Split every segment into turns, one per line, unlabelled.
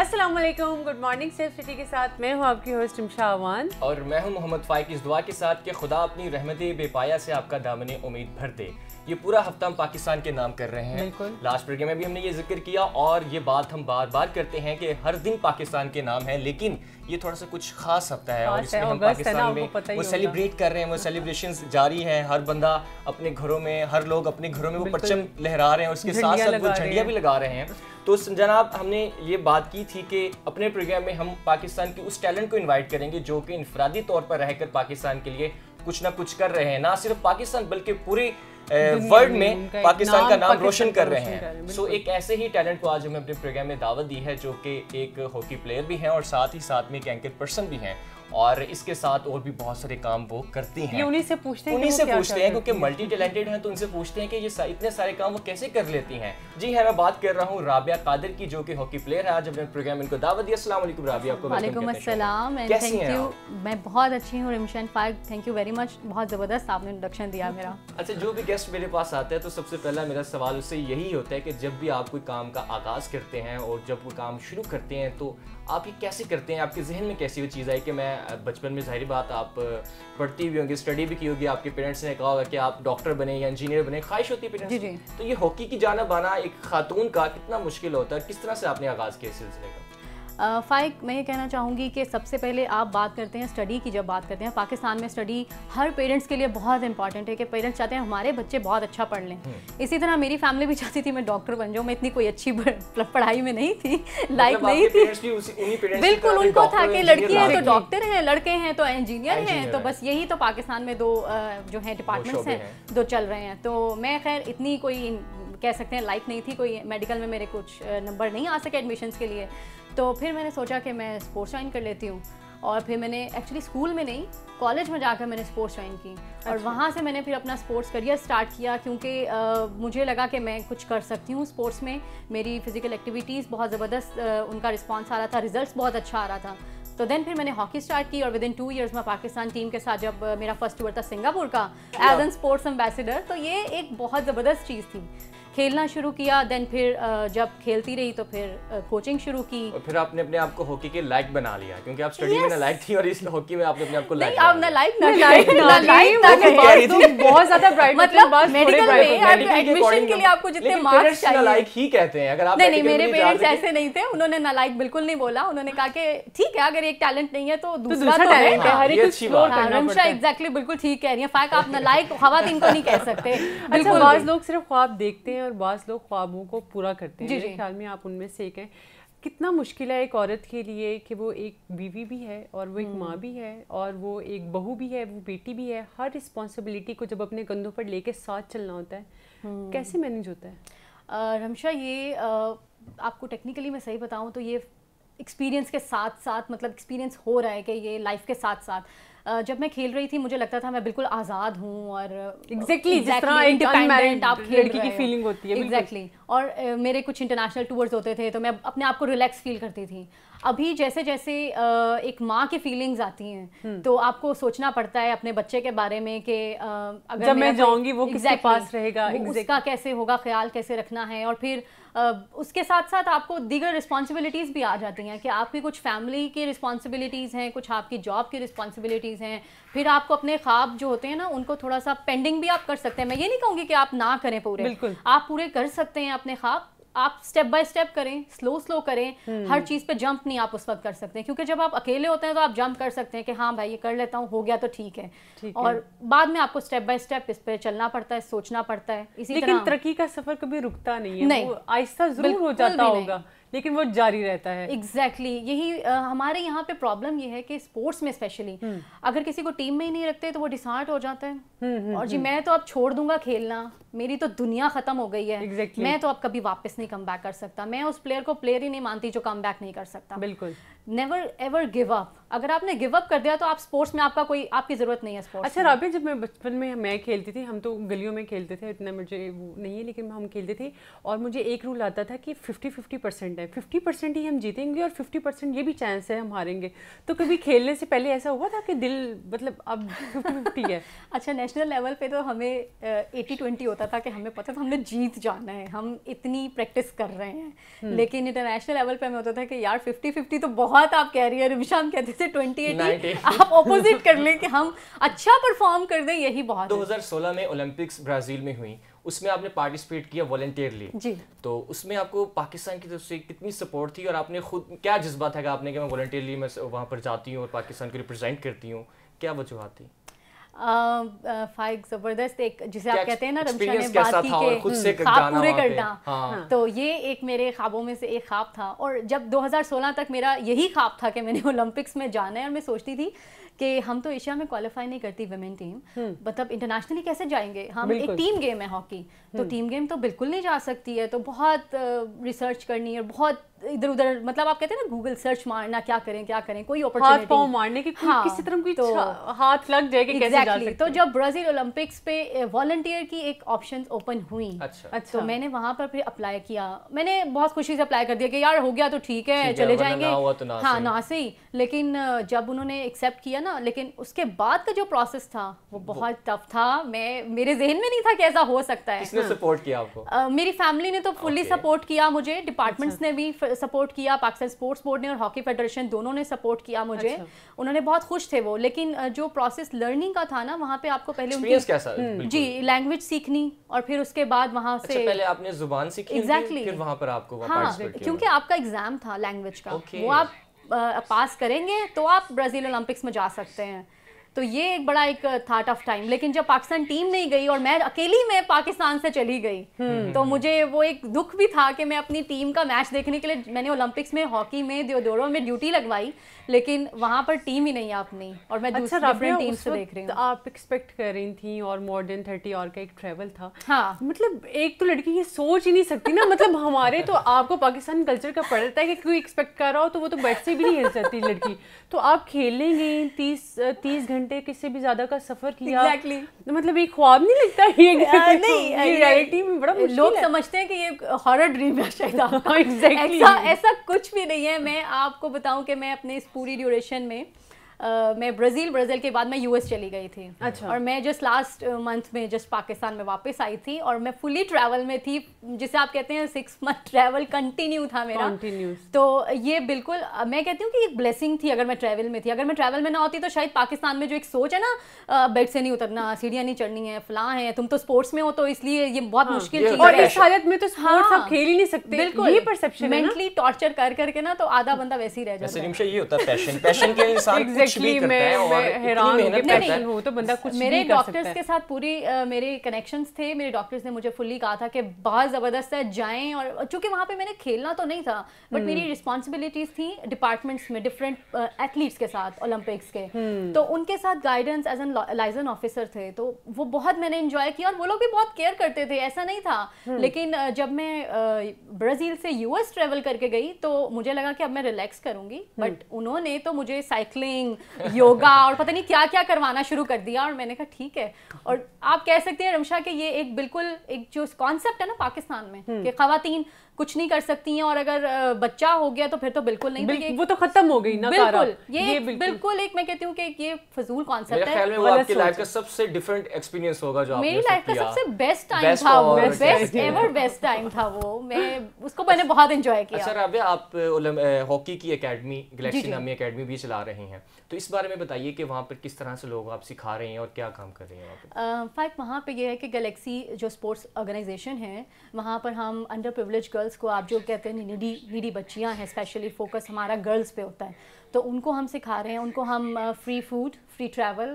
अस्सलाम वालेकुम good morning safe city के साथ मैं हूं आपकी होस्ट इमशा अवान
और मैं हूं मोहम्मद फाइक इस दुआ के साथ कि खुदा अपनी रहमत बेपाया से आपका दामन उम्मीद भर दे ये पूरा हफ्ता हम पाकिस्तान के नाम कर रहे हैं लास्ट प्रोग्राम में भी हमने ये जिक्र किया और ये बात हम बार बार करते हैं कि हर दिन पाकिस्तान के नाम है लेकिन ये थोड़ा सा कुछ खास हफ्ता है और इसमें हम पाकिस्तान में वो सेलिब्रेट कर रहे हैं वो सेलिब्रेशन जारी है हर बंदा अपने घरों में हर लोग अपने घरों में वो परचम लहरा रहे हैं उसके साथ साथ वो झंडिया भी लगा रहे हैं तो जनाब हमने ये बात की थी कि अपने प्रोग्राम में हम पाकिस्तान के उस टैलेंट को इन्वाइट करेंगे जो कि इनफरादी तौर पर रहकर पाकिस्तान के लिए कुछ ना कुछ कर रहे हैं ना सिर्फ पाकिस्तान बल्कि पूरी वर्ल्ड में पाकिस्तान का नाम रोशन कर रहे हैं सो एक ऐसे ही टैलेंट को आज हमें अपने प्रोग्राम में दावत दी है जो कि एक हॉकी प्लेयर भी हैं और साथ ही साथ में एक एंकर पर्सन भी हैं और इसके साथ और भी बहुत सारे काम वो करती हैं उन्हीं
से पूछते हैं उन्हीं से पूछते हैं क्योंकि
मल्टी टैलेंटेड हैं तो उनसे पूछते हैं कि ये इतने सारे काम वो कैसे कर लेती हैं जी है हाँ, मैं बात कर रहा हूँ राबिया कादिर की जो कि हॉकी प्लेयर है आज अपने प्रोग्राम इनको दावत दिया अस्सलाम राबिया को
मैं बहुत अच्छी हूँ Rimshan thank you very much बहुत ज़बरदस्त आपने इंट्रोडक्शन दिया मेरा
अच्छा जो भी गेस्ट मेरे पास आता है तो सबसे पहला मेरा सवाल उससे यही होता है कि जब भी आप कोई काम का आगाज़ करते हैं और जब कोई काम शुरू करते हैं तो आप ये कैसे करते हैं आपके जहन में कैसी वो चीज़ आई कि मैं बचपन में जाहिर बात आप पढ़ती भी होंगी स्टडी भी की होगी आपके पेरेंट्स ने कहा होगा कि आप डॉक्टर बने या इंजीनियर बने ख्वाहिश होती है पेरेंट्स तो ये हॉकी की जाना बाना एक खातून का कितना मुश्किल होता है किस तरह से आपने आगाज़ किया सिलसिले का
फ़ाइक मैं ये कहना चाहूँगी कि सबसे पहले आप बात करते हैं स्टडी की जब बात करते हैं पाकिस्तान में स्टडी हर पेरेंट्स के लिए बहुत इंपॉर्टेंट है कि पेरेंट्स चाहते हैं हमारे बच्चे बहुत अच्छा पढ़ लें हम्म। इसी तरह मेरी फैमिली भी चाहती थी मैं डॉक्टर बन जाऊँ मैं इतनी कोई अच्छी मतलब पढ़ाई में नहीं थी लाइक मतलब नहीं थी बिल्कुल उनको था कि लड़की है तो डॉक्टर हैं लड़के हैं तो इंजीनियर हैं तो बस यही तो पाकिस्तान में दो जो है डिपार्टमेंट्स हैं दो चल रहे हैं तो मैं खैर इतनी कोई कह सकते हैं लाइक नहीं थी कोई मेडिकल में मेरे कुछ नंबर नहीं आ सके एडमिशन्स के लिए तो फिर मैंने सोचा कि मैं स्पोर्ट्स ज्वाइन कर लेती हूँ और फिर मैंने एक्चुअली स्कूल में नहीं कॉलेज में जाकर मैंने स्पोर्ट्स ज्वाइन की और अच्छा। वहाँ से मैंने फिर अपना स्पोर्ट्स करियर स्टार्ट किया क्योंकि मुझे लगा कि मैं कुछ कर सकती हूँ स्पोर्ट्स में मेरी फिज़िकल एक्टिविटीज़ बहुत ज़बरदस्त उनका रिस्पॉन्स आ रहा था रिजल्ट बहुत अच्छा आ रहा था तो देन फिर मैंने हॉकी स्टार्ट की और विद इन टू ईयर्स मैं पाकिस्तान टीम के साथ जब मेरा फर्स्ट टूर था सिंगापुर का एज एन स्पोर्ट्स एम्बेसडर तो ये एक बहुत ज़बरदस्त चीज़ थी खेलना शुरू किया देन फिर जब खेलती रही तो फिर कोचिंग शुरू की और
फिर आपने अपने आप को हॉकी के लायक बना लिया क्योंकि आप स्टडी yes. में नालायक थी और इस हॉकी में आपने अपने आप को लायक आप
नालायक नालायक नालायक ना कहे तो बहुत ज्यादा ब्राइट मतलब मेडिकल में एडमिशन के लिए आपको जितने मार्क्स चाहिए नालायक
ही कहते हैं अगर आप नहीं नहीं मेरे पेरेंट्स ऐसे
नहीं थे उन्होंने नालायक बिल्कुल नहीं बोला उन्होंने कहा कि ठीक है अगर एक टैलेंट नहीं है तो, तो दूसरा तो है हर हाँ, एक हमेशा एग्जैक्टली हाँ, बिल्कुल ठीक कह रही है फैक्ट आप नालायक खवातीन को नहीं
कह सकते अच्छा बाज लोग सिर्फ ख्वाब देखते हैं हैं और बाज़ लोग ख्वाबों को पूरा करते हैं मेरे ख्याल में आप उनमें से एक हैं कितना मुश्किल है एक औरत के लिए कि वो एक बीवी भी है और वो एक माँ हम्म। भी है और वो एक बहू भी है वो बेटी भी है हर रिस्पॉन्सिबिलिटी को जब अपने कंधों पर लेके साथ चलना होता है हम्म। कैसे मैनेज होता
है रमशा ये
आपको
टेक्निकली मैं सही बताऊँ तो ये एक्सपीरियंस के साथ साथ मतलब एक्सपीरियंस हो रहा है कि ये लाइफ के साथ साथ जब मैं खेल रही थी मुझे लगता था मैं बिल्कुल आज़ाद हूँ और एग्जैक्टली exactly, exactly, जिस तरह इंडिपेंडेंट आप लड़की की फीलिंग
होती है एग्जैक्टली
exactly. और मेरे कुछ इंटरनेशनल टूर्स होते थे तो मैं अपने आप को रिलैक्स फील करती थी अभी जैसे जैसे एक माँ की फीलिंग्स आती हैं हम्म। तो आपको सोचना पड़ता है अपने बच्चे के बारे में कि अगर जब मैं जाऊँगी वो exactly, किसके पास रहेगा exactly. उसका कैसे होगा ख्याल कैसे रखना है और फिर उसके साथ साथ आपको दीगर रिस्पॉन्सिबिलिटीज़ भी आ जाती हैं कि आपकी कुछ फैमिली की रिस्पॉन्सिबिलिटीज़ हैं कुछ आपकी जॉब की रिस्पॉन्सिबिलिटीज़ हैं फिर आपको अपने ख्वाब जो होते हैं ना उनको थोड़ा सा पेंडिंग भी आप कर सकते हैं मैं ये नहीं कहूंगी कि आप ना करें पूरे आप पूरे कर सकते हैं अपने ख्वाब आप स्टेप बाय स्टेप करें स्लो स्लो करें हम्म। हर चीज पे जंप नहीं आप उस वक्त कर सकते हैं क्योंकि जब आप अकेले होते हैं तो आप जंप कर सकते हैं कि हाँ भाई ये कर लेता हूँ हो गया तो ठीक है ठीक और है। बाद में आपको स्टेप बाय स्टेप इस पे चलना
पड़ता है सोचना पड़ता है इसी लेकिन तरह तरक्की का सफर कभी रुकता नहीं है नहीं आहिस्ता जरूर हो जाता होगा लेकिन वो जारी रहता है
एग्जैक्टली exactly. यही आ, हमारे यहाँ पे प्रॉब्लम ये है कि स्पोर्ट्स में स्पेशली हम्म। अगर किसी को टीम में ही नहीं रखते तो वो डिसहार्ट हो जाता है हम्म, हम्म, और जी हम्म। मैं तो अब छोड़ दूंगा खेलना मेरी तो दुनिया खत्म हो गई है exactly. मैं तो अब कभी वापस नहीं कम बैक कर सकता मैं उस प्लेयर को प्लेयर ही नहीं मानती जो कम बैक नहीं कर सकता बिल्कुल नेवर एवर गिव अप अगर आपने गिव अप कर दिया तो आप स्पोर्ट्स में आपका कोई आपकी जरूरत नहीं है स्पोर्ट्स अच्छा
राबी जब मैं बचपन में मैं खेलती थी हम तो गलियों में खेलते थे इतना मुझे वो नहीं है लेकिन हम खेलते थे और मुझे एक रूल आता था कि फिफ्टी फिफ्टी परसेंट है फिफ्टी परसेंट ही हम जीतेंगे और फिफ्टी परसेंट ये भी चांस है हम हारेंगे तो कभी खेलने से पहले ऐसा हुआ था कि दिल मतलब अब फिफ्टी फिफ्टी है अच्छा नेशनल लेवल पे तो हमें
एटी ट्वेंटी होता था कि हमें पता था हमने जीत जाना है हम इतनी प्रैक्टिस कर रहे हैं हम्म। लेकिन इंटरनेशनल लेवल पे हमें होता था कि यार फिफ्टी फिफ्टी तो बहुत आप कह रही है रिविशाम कहते थे ट्वेंटी एटी आप ऑपोजिट कर लें कि हम अच्छा परफॉर्म कर दें यही बहुत दो हज़ार
सोलह में ओलंपिक्स ब्राज़ील में हुई उसमें आपने पार्टिसिपेट किया वॉलेंटियरली जी तो उसमें आपको पाकिस्तान की तरफ से कितनी सपोर्ट थी और आपने खुद क्या जज्बा था कि आपने कि मैं वॉलेंटियरली मैं वहाँ पर जाती हूँ और पाकिस्तान को रिप्रेजेंट करती हूँ क्या वजूहत थी
फाइक जबरदस्त एक जिसे आप कहते हैं ना रमशा ने बात की के खुद हम्म, से ख्वाब पूरे करना हाँ। हाँ। तो ये एक मेरे ख्वाबों में से एक ख्वाब था और जब 2016 तक मेरा यही ख्वाब था कि मैंने ओलंपिक्स में जाना है और मैं सोचती थी कि हम तो एशिया में क्वालिफाई नहीं करती वेमेन टीम हम्म। मतलब इंटरनेशनली कैसे जाएंगे हम एक टीम गेम है हॉकी तो टीम हम्म। गेम तो बिल्कुल नहीं जा सकती है तो बहुत रिसर्च करनी है बहुत इधर उधर मतलब आप कहते हैं ना गूगल सर्च मारना क्या करें क्या करें कोई अपॉर्चुनिटी मारने की हाँ, किसी तरह कोई तो,
हाथ लग जाए कि exactly, कैसे जा
तो जब ब्राजील ओलंपिक्स पे वॉलंटियर की एक ऑप्शन ओपन हुई अच्छा, तो अच्छा तो मैंने वहां पर फिर अप्लाई किया मैंने बहुत खुशी से अप्लाई कर दिया कि यार हो गया तो ठीक है चले जाएंगे तो हाँ ना ही लेकिन जब उन्होंने एक्सेप्ट किया किया ना लेकिन उसके बाद का जो प्रोसेस था वो बहुत टफ था मैं मेरे जहन में नहीं था कि ऐसा हो सकता है किसने सपोर्ट हाँ। किया आपको आ, मेरी फैमिली ने तो फुली okay. सपोर्ट किया मुझे डिपार्टमेंट्स अच्छा। ने भी सपोर्ट किया पाकिस्तान स्पोर्ट्स बोर्ड ने और हॉकी फेडरेशन दोनों ने सपोर्ट किया मुझे अच्छा। उन्होंने बहुत खुश थे वो लेकिन जो प्रोसेस लर्निंग का था ना वहाँ पे आपको पहले उनकी हम्म। जी लैंग्वेज सीखनी और फिर उसके बाद वहाँ अच्छा, से पहले आपने
जुबान सीखी एग्जैक्टली फिर वहाँ पर आपको हाँ, क्योंकि
आपका एग्जाम था लैंग्वेज का वो आप पास करेंगे तो आप ब्राज़ील ओलंपिक्स में जा सकते हैं तो ये एक बड़ा एक था ऑफ टाइम लेकिन जब पाकिस्तान टीम नहीं गई और मैं अकेली मैं पाकिस्तान से चली गई हम्म। तो मुझे वो एक दुख भी था कि मैं अपनी टीम का मैच देखने के लिए मैंने ओलंपिक्स में हॉकी में दोनों में ड्यूटी लगवाई लेकिन वहाँ पर टीम ही नहीं
अपनी और मैं अच्छा, दूसरी टीम से देख रही हूँ आप एक्सपेक्ट कर रही थी और मोर देन थर्टी और का एक ट्रेवल था हाँ मतलब एक तो लड़की ये सोच ही नहीं सकती ना मतलब हमारे तो आपको पाकिस्तान कल्चर का पड़ता है कि कोई एक्सपेक्ट कर रहा हो तो वो तो बैठ से भी नहीं हिल सकती लड़की तो आप खेलेंगे तीस तीस घंटे घंटे किससे भी ज्यादा का सफर किया exactly. तो मतलब ये ख्वाब नहीं लगता है ये आ, तो नहीं ये रियलिटी में बड़ा लोग है। समझते हैं कि ये हॉरर ड्रीम है शायद आपका एग्जैक्टली
ऐसा कुछ भी नहीं है मैं आपको बताऊं कि मैं अपने इस पूरी ड्यूरेशन में मैं ब्राज़ील ब्राज़ील के बाद मैं यूएस चली गई थी अच्छा और मैं जस्ट लास्ट मंथ में जस्ट पाकिस्तान में वापस आई थी और मैं फुली ट्रैवल में थी जिसे आप कहते हैं सिक्स मंथ ट्रैवल कंटिन्यू था मेरा कंटिन्यू तो ये बिल्कुल मैं कहती हूँ कि एक ब्लेसिंग थी अगर मैं ट्रैवल में थी अगर मैं ट्रैवल में ना होती तो शायद पाकिस्तान में जो एक सोच है ना बेड से नहीं उतरना सीढ़ियाँ नहीं चढ़नी है फलां है तुम तो स्पोर्ट्स में हो तो इसलिए ये बहुत हाँ, मुश्किल चीज और इस हालत में तो स्पोर्ट्स हाँ, खेल
ही नहीं सकते बिल्कुल ये परसेप्शन मेंटली
टॉर्चर कर करके ना तो आधा बंदा वैसे ही रह जाता
है ये होता है पैशन पैशन के इंसान कुछ भी
करता है और हैरान नहीं, तो बंदा कुछ मेरे डॉक्टर्स के साथ
पूरी मेरे कनेक्शन थे मेरे डॉक्टर्स ने मुझे फुल्ली कहा था कि बहुत ज़बरदस्त है जाए और चूंकि वहां पे मैंने खेलना तो नहीं था बट मेरी रिस्पॉन्सिबिलिटीज हम्म। थी डिपार्टमेंट्स में डिफरेंट एथलीट्स के साथ ओलंपिक्स के हम्म। तो उनके साथ guidance as an liaison officer थे तो वो बहुत मैंने इंजॉय किया और वो लोग भी बहुत केयर करते थे ऐसा नहीं था हम्म। लेकिन जब मैं ब्राज़ील से यूएस ट्रेवल करके गई तो मुझे लगा कि अब मैं रिलैक्स करूंगी बट उन्होंने तो मुझे साइकिलिंग योगा और पता नहीं क्या क्या करवाना शुरू कर दिया और मैंने कहा ठीक है और आप कह सकते हैं रमशा कि ये एक बिल्कुल एक जो कॉन्सेप्ट है ना पाकिस्तान में हम्म। कि खातन कुछ नहीं कर सकती हैं और अगर बच्चा हो गया तो फिर तो बिल्कुल नहीं तो बिल्कुल, वो
तो खत्म हो गई ना बिल्कुल ये, ये बिल्कुल,
बिल्कुल एक मैं कहती हूँ कि ये फजूल कॉन्सेप्ट है ख्याल में वो आपकी लाइफ का
सबसे डिफरेंट एक्सपीरियंस होगा जो मेरी लाइफ का सबसे बेस्ट टाइम था वो बेस्ट एवर
बेस्ट टाइम था वो मैं उसको मैंने बहुत एंजॉय किया सर अच्छा,
राबिया आप हॉकी की अकेडमी गैलेक्सी नामी एकेडमी भी चला रहे हैं तो इस बारे में बताइए कि वहाँ पर किस तरह से लोग आप सिखा रहे हैं और क्या काम कर रहे
हैं वहाँ वहाँ पे ये है कि गैलेक्सी जो स्पोर्ट्स ऑर्गेनाइजेशन है वहाँ पर हम अंडर प्रिवलेज गर्ल्स गर्ल्स को आप जो कहते हैं निडी निडी बच्चियाँ हैं स्पेशली फोकस हमारा गर्ल्स पे होता है तो उनको हम सिखा रहे हैं उनको हम free food free travel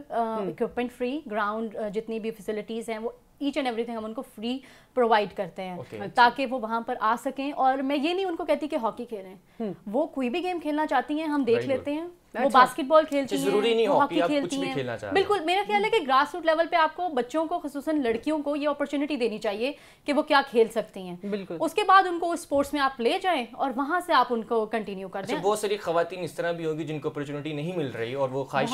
equipment free ground जितनी भी फैसिलिटीज़ हैं वो ईच एंड एवरीथिंग हम उनको फ्री प्रोवाइड करते हैं okay, ताकि अच्छा। वो वहाँ पर आ सकें और मैं ये नहीं उनको कहती कि हॉकी खेलें हम्म। वो कोई भी गेम खेलना चाहती हैं हम देख लेते हैं वो बास्केटबॉल खेलती हैं जरूरी नहीं हॉकी खेलती हैं बिल्कुल मेरा ख्याल है कि ग्रास रूट लेवल पे आपको बच्चों को खसूस लड़कियों को ये अपॉर्चुनिटी देनी चाहिए कि वो क्या खेल सकती हैं बिल्कुल उसके बाद उनको उस स्पोर्ट्स में आप ले जाएं और वहाँ से आप उनको कंटिन्यू कर अच्छा, दें बहुत
सारी खातन इस तरह भी होगी जिनको अपॉर्चुनिटी नहीं मिल रही और वो ख्वाहिश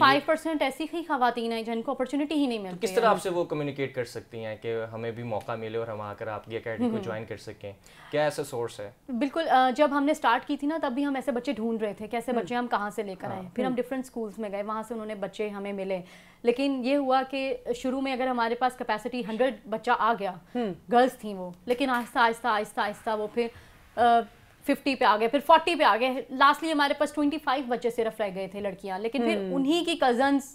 फाइव
परसेंट ऐसी ही खातन है जिनको अपॉर्चुनिटी ही नहीं तो मिल किस तरह आपसे
वो कम्युनिकेट कर सकती है कि हमें भी मौका मिले और हम आकर आपकी अकेडमी को ज्वाइन हम्म। कर सकें क्या ऐसा सोर्स है
बिल्कुल जब हमने स्टार्ट की थी ना तब भी हम ऐसे बच्चे ढूंढ रहे थे थे कैसे हम्म। बच्चे हम कहाँ से लेकर हाँ, आए फिर हम्म। हम डिफरेंट स्कूल्स में गए वहाँ से उन्होंने बच्चे हमें मिले लेकिन ये हुआ कि शुरू में अगर हमारे पास कैपेसिटी हंड्रेड बच्चा आ गया गर्ल्स हम्म। थी वो लेकिन आहिस्ता आहिस्ता आहिस्ता आहिस्ता वो फिर फिफ्टी पे आ गए फिर फोर्टी पे आ गए लास्टली हमारे पास ट्वेंटी बच्चे सिर्फ रह गए थे लड़कियां लेकिन फिर हम्म। उन्हीं की कजन्स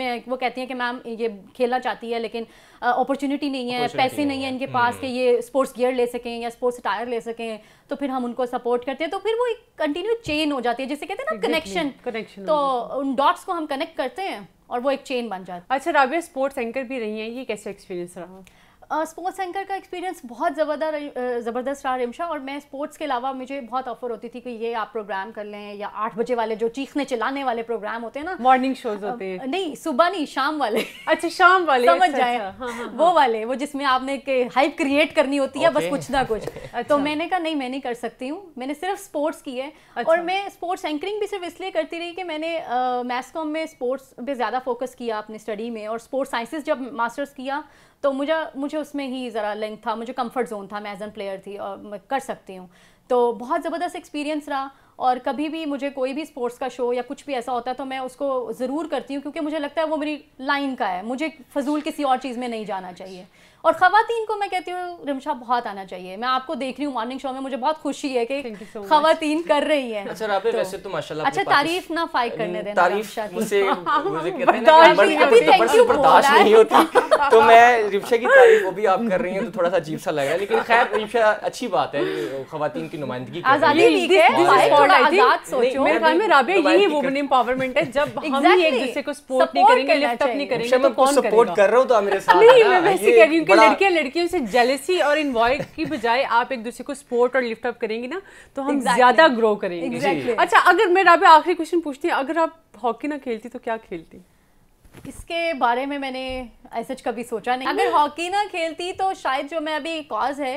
में वो कहती हैं कि मैम ये खेलना चाहती है लेकिन अपॉर्चुनिटी नहीं है पैसे नहीं है इनके हम्म। पास कि ये स्पोर्ट्स गियर ले सकें या स्पोर्ट्स टायर ले सकें तो फिर हम उनको सपोर्ट करते हैं तो फिर वो एक कंटिन्यू चेन हो जाती है जिसे कहते हैं ना कनेक्शन कनेक्शन तो उन डॉट्स को हम कनेक्ट करते हैं और वो एक चेन बन जाती है अच्छा राबिया स्पोर्ट्स एंकर भी रही हैं
ये कैसे एक्सपीरियंस रहा
स्पोर्ट्स एंकर का एक्सपीरियंस बहुत जबरदार ज़बरदस्त रहा रिमशा और मैं स्पोर्ट्स के अलावा मुझे बहुत ऑफर होती थी कि ये आप प्रोग्राम कर लें या आठ बजे वाले जो चीखने चिल्लाने वाले प्रोग्राम होते हैं ना
मॉर्निंग शोज होते हैं
नहीं सुबह नहीं शाम वाले अच्छा शाम वाले समझ अच्छा, जाए हाँ, हाँ, हाँ, वो हाँ। वाले वो जिसमें आपने हाइप क्रिएट करनी होती है बस कुछ ना कुछ अच्छा। तो मैंने कहा नहीं मैं नहीं कर सकती हूँ मैंने सिर्फ स्पोर्ट्स की है और मैं स्पोर्ट्स एंकरिंग भी सिर्फ इसलिए करती रही कि मैंने मैथ्स कॉम में स्पोर्ट्स पर ज़्यादा फोकस किया अपनी स्टडी में और स्पोर्ट्स साइंसिस जब मास्टर्स किया तो मुझे मुझे मुझे उसमें ही ज़रा लिंक था मुझे कम्फर्ट जोन था मैं एज एन प्लेयर थी और मैं कर सकती हूँ तो बहुत ज़बरदस्त एक्सपीरियंस रहा और कभी भी मुझे कोई भी स्पोर्ट्स का शो या कुछ भी ऐसा होता है तो मैं उसको ज़रूर करती हूँ क्योंकि मुझे लगता है वो मेरी लाइन का है मुझे फजूल किसी और चीज़ में नहीं जाना चाहिए और ख़वातीन को मैं कहती हूँ रिमशा बहुत आना चाहिए मैं आपको देख रही हूँ मॉर्निंग शो में मुझे बहुत खुशी है कि so ख़वातीन कर रही है अच्छा
तो, वैसे तो माशाल्लाह अच्छा तारीफ
ना फाइक करने देना तारीफ
मुझे कहते हैं बर्दाश्त नहीं होती तो मैं रिप्शा की तारीफ वो भी आप कर रही हैं तो थोड़ा सा अजीब सा लग रहा है लेकिन खैर रिप्शा अच्छी बात है खातन की नुमाइंदगी
एक दूसरे को तो तो लड़कियों से जेलसी और इन्वॉय की बजाय आप एक दूसरे को सपोर्ट और लिफ्टअप करेंगी ना तो हम ज्यादा ग्रो करेंगे अच्छा अगर मैं राबे आखिरी क्वेश्चन पूछती हूँ अगर आप हॉकी ना खेलती तो क्या खेलती
इसके बारे में मैंने ऐसा कभी सोचा नहीं अगर हाँ। हॉकी ना खेलती तो शायद जो मैं अभी कॉज है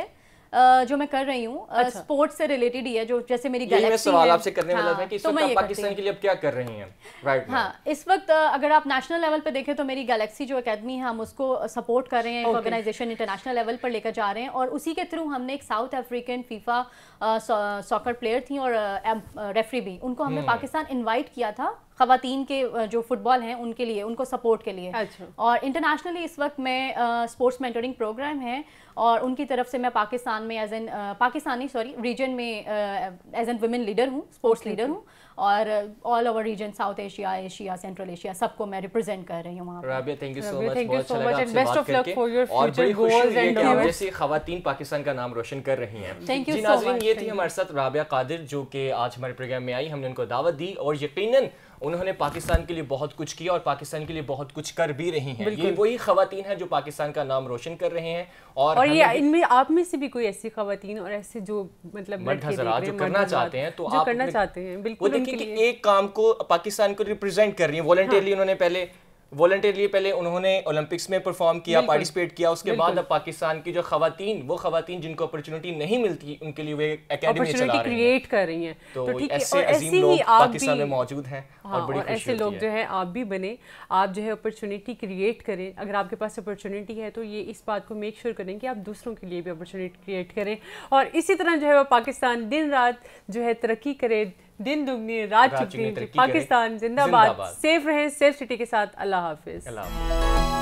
जो मैं कर रही हूँ अच्छा। स्पोर्ट्स से रिलेटेड ही है जो जैसे मेरी मैं सवाल आपसे करने वाला हाँ, था कि इस तो वक्त पाकिस्तान के
लिए अब क्या कर रही
हैं राइट हाँ इस वक्त अगर आप नेशनल लेवल पे देखें तो मेरी गैलेक्सी जो एकेडमी है हम उसको सपोर्ट कर रहे हैं okay. ऑर्गेनाइजेशन इंटरनेशनल लेवल पर लेकर जा रहे हैं और उसी के थ्रू हमने एक South African FIFA soccer player थी और रेफरी भी उनको हमने hmm. पाकिस्तान इन्वाइट किया था खातन के जो फुटबॉल हैं उनके लिए उनको सपोर्ट के लिए अच्छा। और इंटरनेशनली इस वक्त मैं स्पोर्ट्स मेंटरिंग प्रोग्राम है और उनकी तरफ से मैं पाकिस्तान में as an Pakistani sorry region में एज एन वुमेन लीडर हूँ स्पोर्ट्स लीडर हूँ और all over region South Asia Asia Central Asia सबको मैं रिप्रेजेंट कर रही हूँ खातन
अच्छा पाकिस्तान का नाम रोशन कर रही हैं थैंक यू ये थी हमारे साथ राबिया कादिर जो कि आज हमारे प्रोग्राम में आई हमने उनको दावत दी और यकीनन उन्होंने पाकिस्तान के लिए बहुत कुछ किया और पाकिस्तान के लिए बहुत कुछ कर भी रही हैं ये वही खातन हैं जो पाकिस्तान का नाम रोशन कर रहे हैं और, और ये इनमें
आप में से भी कोई ऐसी खातन और ऐसे जो मतलब जो करना चाहते हैं तो आप करना चाहते हैं बिल्कुल
एक काम को पाकिस्तान को रिप्रेजेंट कर रही है वॉलेंटियरली हाँ। उन्होंने पहले वॉल्टियरली पहले उन्होंने ओलंपिक्स में परफॉर्म किया पार्टिसिपेट किया उसके बाद अब पाकिस्तान की जो खातन वो खातन जिनको अपॉर्चुनिटी नहीं मिलती उनके लिए वे अकेडमी क्रिएट
कर रही हैं तो, तो ऐसे अजीम लोग पाकिस्तान में मौजूद हैं हाँ, और और ऐसे लोग है। जो है आप भी बने आप जो है अपॉर्चुनिटी क्रिएट करें अगर आपके पास अपॉर्चुनिटी है तो ये इस बात को मेक श्योर करें कि आप दूसरों के लिए भी अपॉर्चुनिटी क्रिएट करें और इसी तरह जो है वो पाकिस्तान दिन रात जो है तरक्की करे दिन दुगनी रात चुगनी पाकिस्तान जिंदाबाद सेफ रहें सेफ सिटी के साथ अल्लाह हाफिज अल्लाह